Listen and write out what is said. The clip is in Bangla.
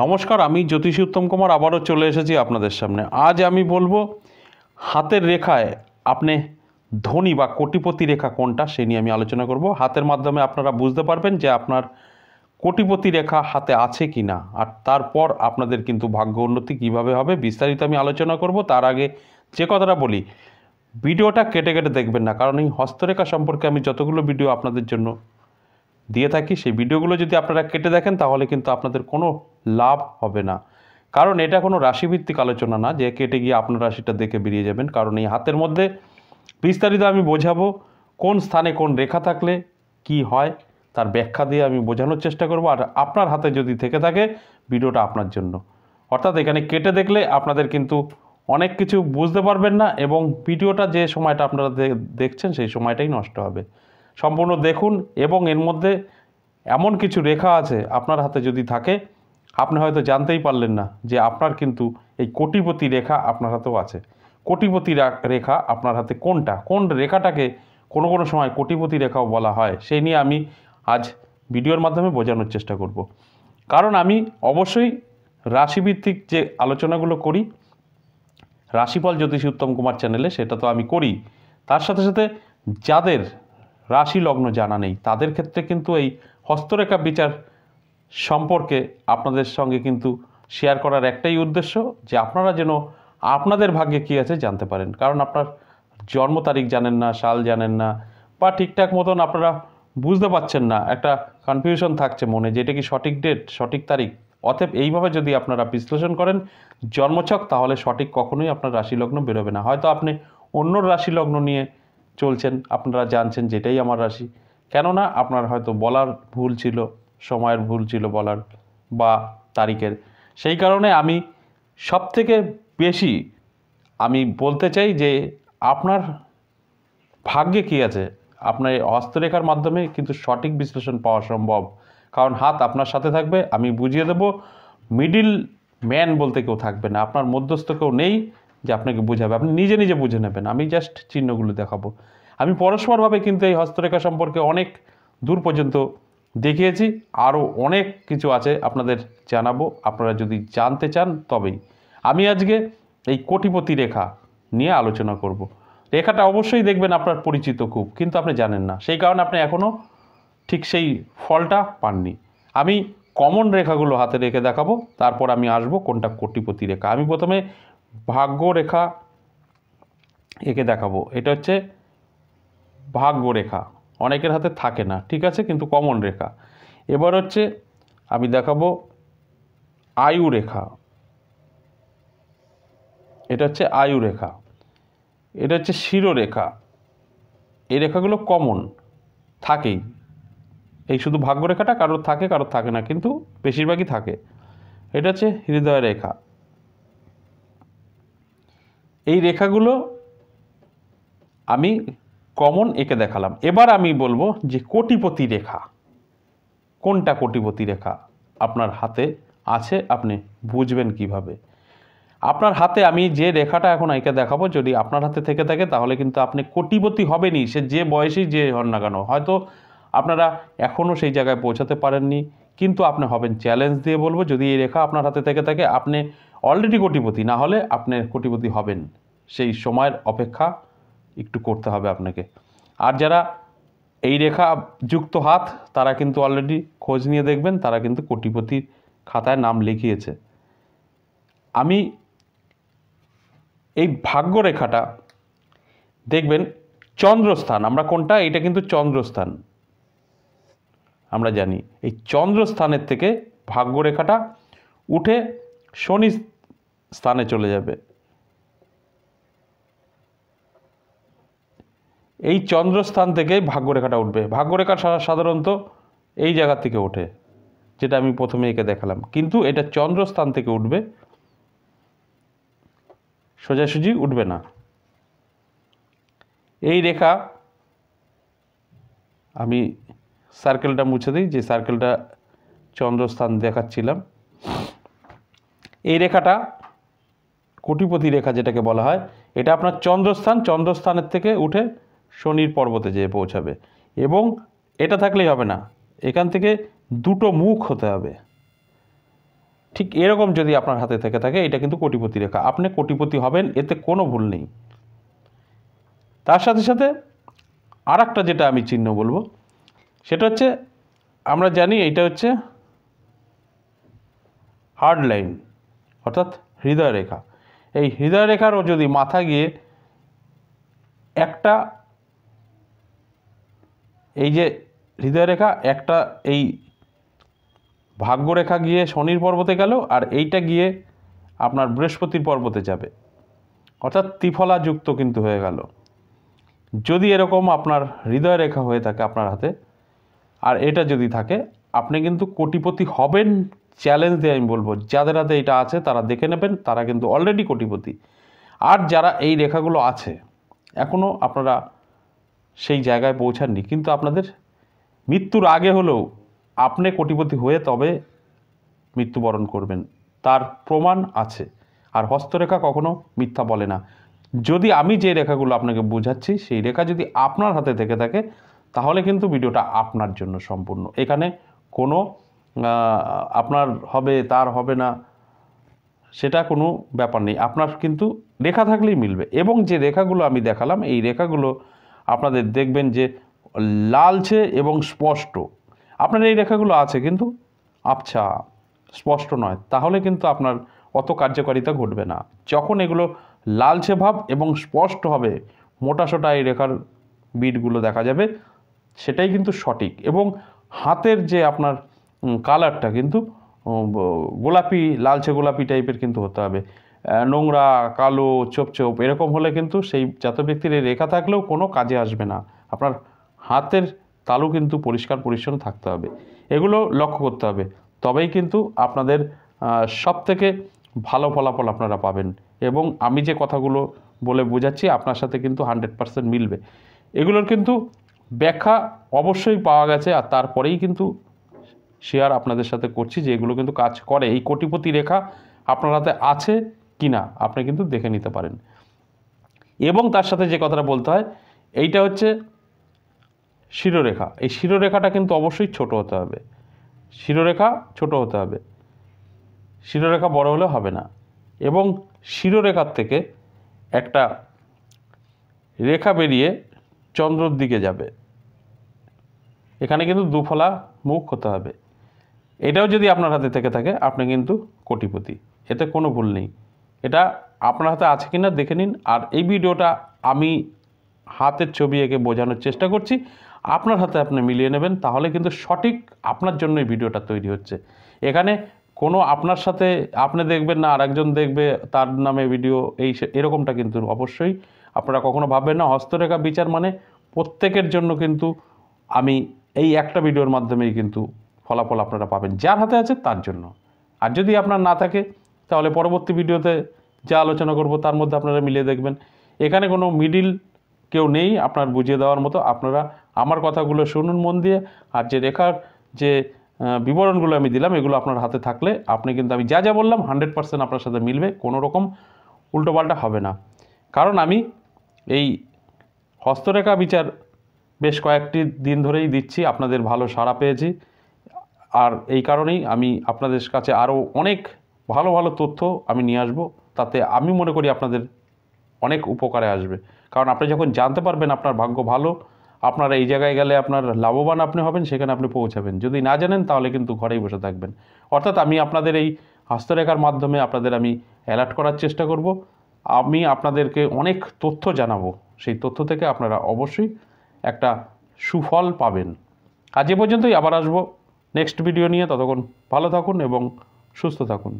নমস্কার আমি জ্যোতিষী উত্তম কুমার আবারও চলে এসেছি আপনাদের সামনে আজ আমি বলবো হাতের রেখায় আপনি ধনী বা কোটিপতি রেখা কোনটা সে নিয়ে আমি আলোচনা করব হাতের মাধ্যমে আপনারা বুঝতে পারবেন যে আপনার কোটিপতি রেখা হাতে আছে কি না আর তারপর আপনাদের কিন্তু ভাগ্য উন্নতি কীভাবে হবে বিস্তারিত আমি আলোচনা করব তার আগে যে কথাটা বলি ভিডিওটা কেটে কেটে দেখবেন না কারণ এই হস্তরেখা সম্পর্কে আমি যতগুলো ভিডিও আপনাদের জন্য দিয়ে থাকি সেই ভিডিওগুলো যদি আপনারা কেটে দেখেন তাহলে কিন্তু আপনাদের কোনো লাভ হবে না কারণ এটা কোনো রাশিভিত্তিক আলোচনা না যে কেটে গিয়ে আপনার রাশিটা দেখে বেরিয়ে যাবেন কারণ এই হাতের মধ্যে বিস্তারিত আমি বোঝাবো কোন স্থানে কোন রেখা থাকলে কি হয় তার ব্যাখ্যা দিয়ে আমি বোঝানোর চেষ্টা করব আর আপনার হাতে যদি থেকে থাকে ভিডিওটা আপনার জন্য অর্থাৎ এখানে কেটে দেখলে আপনাদের কিন্তু অনেক কিছু বুঝতে পারবেন না এবং ভিডিওটা যে সময়টা আপনারা দেখছেন সেই সময়টাই নষ্ট হবে সম্পূর্ণ দেখুন এবং এর মধ্যে এমন কিছু রেখা আছে আপনার হাতে যদি থাকে আপনি হয়তো জানতেই পারলেন না যে আপনার কিন্তু এই কোটিপতি রেখা আপনার হাতেও আছে কোটিপতি রেখা আপনার হাতে কোনটা কোন রেখাটাকে কোনো কোনো সময় কোটিপতি রেখাও বলা হয় সেই নিয়ে আমি আজ ভিডিওর মাধ্যমে বোঝানোর চেষ্টা করব। কারণ আমি অবশ্যই রাশিভিত্তিক যে আলোচনাগুলো করি রাশিফল জ্যোতিষী উত্তম কুমার চ্যানেলে সেটা তো আমি করি তার সাথে সাথে যাদের রাশি লগ্ন জানা নেই তাদের ক্ষেত্রে কিন্তু এই হস্তরেখা বিচার সম্পর্কে আপনাদের সঙ্গে কিন্তু শেয়ার করার একটাই উদ্দেশ্য যে আপনারা যেন আপনাদের ভাগ্যে কী আছে জানতে পারেন কারণ আপনার জন্ম তারিখ জানেন না সাল জানেন না বা ঠিকঠাক মতন আপনারা বুঝতে পারছেন না একটা কনফিউশন থাকছে মনে যে এটা কি সঠিক ডেট সঠিক তারিখ অতএব এইভাবে যদি আপনারা বিশ্লেষণ করেন জন্মছক তাহলে সঠিক কখনোই আপনার রাশিলগ্ন বেরোবে না হয়তো আপনি অন্য লগ্ন নিয়ে চলছেন আপনারা জানছেন যেটাই আমার রাশি কেননা আপনার হয়তো বলার ভুল ছিল সময়ের ভুল ছিল বলার বা তারিখের সেই কারণে আমি সব থেকে বেশি আমি বলতে চাই যে আপনার ভাগ্যে কী আছে আপনার এই হস্তরেখার মাধ্যমে কিন্তু সঠিক বিশ্লেষণ পাওয়া সম্ভব কারণ হাত আপনার সাথে থাকবে আমি বুঝিয়ে দেব মিডিল ম্যান বলতে কেউ থাকবে না আপনার মধ্যস্থ কেউ নেই যে আপনাকে বোঝাবে আপনি নিজে নিজে বুঝে নেবেন আমি জাস্ট চিহ্নগুলো দেখাবো আমি পরস্পরভাবে কিন্তু এই হস্তরেখা সম্পর্কে অনেক দূর পর্যন্ত দেখিয়েছি আরও অনেক কিছু আছে আপনাদের জানাবো আপনারা যদি জানতে চান তবেই আমি আজকে এই কোটিপতি রেখা নিয়ে আলোচনা করব। রেখাটা অবশ্যই দেখবেন আপনার পরিচিত খুব কিন্তু আপনি জানেন না সেই কারণে আপনি এখনও ঠিক সেই ফলটা পাননি আমি কমন রেখাগুলো হাতে রেখে দেখাবো তারপর আমি আসব কোনটা কোটিপতি রেখা আমি প্রথমে ভাগ্যরেখা একে দেখাবো এটা হচ্ছে ভাগ্যরেখা অনেকের হাতে থাকে না ঠিক আছে কিন্তু কমন রেখা এবার হচ্ছে আমি দেখাবো আয়ু রেখা এটা হচ্ছে আয়ু রেখা এটা হচ্ছে শিরোরেখা এই রেখাগুলো কমন থাকেই এই শুধু ভাগ্যরেখাটা কারোর থাকে কারোর থাকে না কিন্তু বেশিরভাগই থাকে এটা হচ্ছে হৃদয় রেখা এই রেখাগুলো আমি কমন একে দেখালাম এবার আমি বলবো যে কোটিপতি রেখা কোনটা কোটিপতি রেখা আপনার হাতে আছে আপনি বুঝবেন কিভাবে আপনার হাতে আমি যে রেখাটা এখন একে দেখাবো যদি আপনার হাতে থেকে থাকে তাহলে কিন্তু আপনি কোটিপতি হবেনি সে যে বয়সেই যে হন না কেন হয়তো আপনারা এখনও সেই জায়গায় পৌঁছাতে পারেননি কিন্তু আপনি হবেন চ্যালেঞ্জ দিয়ে বলবো যদি এই রেখা আপনার হাতে থেকে থাকে আপনি অলরেডি কোটিপতি না হলে আপনি কোটিপতি হবেন সেই সময়ের অপেক্ষা একটু করতে হবে আপনাকে আর যারা এই রেখা যুক্ত হাত তারা কিন্তু অলরেডি খোঁজ নিয়ে দেখবেন তারা কিন্তু কোটিপতির খাতায় নাম লিখিয়েছে আমি এই ভাগ্য রেখাটা দেখবেন চন্দ্রস্থান আমরা কোনটা এটা কিন্তু চন্দ্রস্থান আমরা জানি এই চন্দ্রস্থানের থেকে ভাগ্যরেখাটা উঠে শনি স্থানে চলে যাবে এই চন্দ্রস্থান থেকে ভাগ্যরেখাটা উঠবে ভাগ্যরেখা সাধারণত এই জায়গা থেকে ওঠে যেটা আমি প্রথমে একে দেখালাম কিন্তু এটা চন্দ্রস্থান থেকে উঠবে সোজাসুজি উঠবে না এই রেখা আমি সার্কেলটা মুছে দিই যে সার্কেলটা চন্দ্রস্থান দেখাচ্ছিলাম এই রেখাটা কোটিপতি রেখা যেটাকে বলা হয় এটা আপনার চন্দ্রস্থান চন্দ্রস্থানের থেকে উঠে শনির পর্বতে যেয়ে পৌঁছাবে এবং এটা থাকলেই হবে না এখান থেকে দুটো মুখ হতে হবে ঠিক এরকম যদি আপনার হাতে থেকে থাকে এটা কিন্তু কোটিপতি রেখা আপনি কোটিপতি হবেন এতে কোনো ভুল নেই তার সাথে সাথে আর যেটা আমি চিহ্ন বলবো সেটা হচ্ছে আমরা জানি এটা হচ্ছে হার্ড লাইন অর্থাৎ হৃদয় রেখা এই হৃদয়রেখারও যদি মাথা গিয়ে একটা এই যে হৃদয়রেখা একটা এই ভাগ্যরেখা গিয়ে শনির পর্বতে গেল আর এইটা গিয়ে আপনার বৃহস্পতির পর্বতে যাবে অর্থাৎ ত্রিফলাযুক্ত কিন্তু হয়ে গেল যদি এরকম আপনার হৃদয় রেখা হয়ে থাকে আপনার হাতে আর এটা যদি থাকে আপনি কিন্তু কোটিপতি হবেন চ্যালেঞ্জ দিয়ে আমি বলবো যাদের হাতে এটা আছে তারা দেখে নেবেন তারা কিন্তু অলরেডি কোটিপতি আর যারা এই রেখাগুলো আছে এখনও আপনারা সেই জায়গায় পৌঁছাননি কিন্তু আপনাদের মৃত্যুর আগে হলেও আপনি কোটিপতি হয়ে তবে মৃত্যুবরণ করবেন তার প্রমাণ আছে আর হস্তরেখা কখনো মিথ্যা বলে না যদি আমি যে রেখাগুলো আপনাকে বোঝাচ্ছি সেই রেখা যদি আপনার হাতে থেকে থাকে তাহলে কিন্তু ভিডিওটা আপনার জন্য সম্পূর্ণ এখানে কোনো আপনার হবে তার হবে না সেটা কোনো ব্যাপার নেই আপনার কিন্তু রেখা থাকলেই মিলবে এবং যে রেখাগুলো আমি দেখালাম এই রেখাগুলো আপনাদের দেখবেন যে লালছে এবং স্পষ্ট আপনার এই রেখাগুলো আছে কিন্তু আচ্ছা স্পষ্ট নয় তাহলে কিন্তু আপনার অত কার্যকারিতা ঘটবে না যখন এগুলো লালছে ভাব এবং স্পষ্ট হবে মোটাসোটা এই রেখার বিটগুলো দেখা যাবে সেটাই কিন্তু সঠিক এবং হাতের যে আপনার কালারটা কিন্তু গোলাপি লালচে গোলাপি টাইপের কিন্তু হতে হবে নোংরা কালো চোপচোপ এরকম হলে কিন্তু সেই জাত ব্যক্তির রেখা থাকলেও কোনো কাজে আসবে না আপনার হাতের তালু কিন্তু পরিষ্কার পরিচ্ছন্ন থাকতে হবে এগুলো লক্ষ্য করতে হবে তবেই কিন্তু আপনাদের সব থেকে ভালো ফলাফল আপনারা পাবেন এবং আমি যে কথাগুলো বলে বোঝাচ্ছি আপনার সাথে কিন্তু হান্ড্রেড পারসেন্ট মিলবে এগুলোর কিন্তু ব্যাখ্যা অবশ্যই পাওয়া গেছে আর তারপরেই কিন্তু শেয়ার আপনাদের সাথে করছি যে এগুলো কিন্তু কাজ করে এই কোটিপতি রেখা আপনার হাতে আছে কি না আপনি কিন্তু দেখে নিতে পারেন এবং তার সাথে যে কথাটা বলতে হয় এইটা হচ্ছে শিরোরেখা এই শিরোরেখাটা কিন্তু অবশ্যই ছোট হতে হবে শিরোরেখা ছোট হতে হবে শিরোরেখা বড় হলে হবে না এবং শিরোরেখার থেকে একটা রেখা বেরিয়ে চন্দ্রর দিকে যাবে এখানে কিন্তু দুফলা মুখ হতে হবে এটাও যদি আপনার হাতে থেকে থাকে আপনি কিন্তু কোটিপতি এতে কোনো ভুল নেই এটা আপনার হাতে আছে কি না দেখে নিন আর এই ভিডিওটা আমি হাতের ছবি এঁকে বোঝানোর চেষ্টা করছি আপনার হাতে আপনি মিলিয়ে নেবেন তাহলে কিন্তু সঠিক আপনার জন্য এই ভিডিওটা তৈরি হচ্ছে এখানে কোনো আপনার সাথে আপনি দেখবেন না আরেকজন দেখবে তার নামে ভিডিও এই এরকমটা কিন্তু অবশ্যই আপনারা কখনো ভাববেন না হস্তরেখা বিচার মানে প্রত্যেকের জন্য কিন্তু আমি এই একটা ভিডিওর মাধ্যমেই কিন্তু ফলাফল আপনারা পাবেন যার হাতে আছে তার জন্য আর যদি আপনার না থাকে তাহলে পরবর্তী ভিডিওতে যা আলোচনা করব তার মধ্যে আপনারা মিলিয়ে দেখবেন এখানে কোনো মিডিল কেউ নেই আপনার বুঝিয়ে দেওয়ার মতো আপনারা আমার কথাগুলো শুনুন মন দিয়ে আর যে রেখার যে বিবরণগুলো আমি দিলাম এগুলো আপনার হাতে থাকলে আপনি কিন্তু আমি যা যা বললাম হান্ড্রেড পার্সেন্ট আপনার সাথে মিলবে কোনো রকম উল্টোপাল্টা হবে না কারণ আমি এই হস্তরেখা বিচার বেশ কয়েকটি দিন ধরেই দিচ্ছি আপনাদের ভালো সাড়া পেয়েছি আর এই কারণেই আমি আপনাদের কাছে আরও অনেক ভালো ভালো তথ্য আমি নিয়ে আসব তাতে আমি মনে করি আপনাদের অনেক উপকারে আসবে কারণ আপনি যখন জানতে পারবেন আপনার ভাগ্য ভালো আপনারা এই জায়গায় গেলে আপনার লাভবান আপনি হবেন সেখানে আপনি পৌঁছাবেন যদি না জানেন তাহলে কিন্তু ঘরেই বসে থাকবেন অর্থাৎ আমি আপনাদের এই হস্তরেখার মাধ্যমে আপনাদের আমি অ্যালার্ট করার চেষ্টা করব আমি আপনাদেরকে অনেক তথ্য জানাবো সেই তথ্য থেকে আপনারা অবশ্যই একটা সুফল পাবেন আজ এ পর্যন্তই আবার আসবো নেক্সট ভিডিও নিয়ে ততক্ষণ ভালো থাকুন এবং সুস্থ থাকুন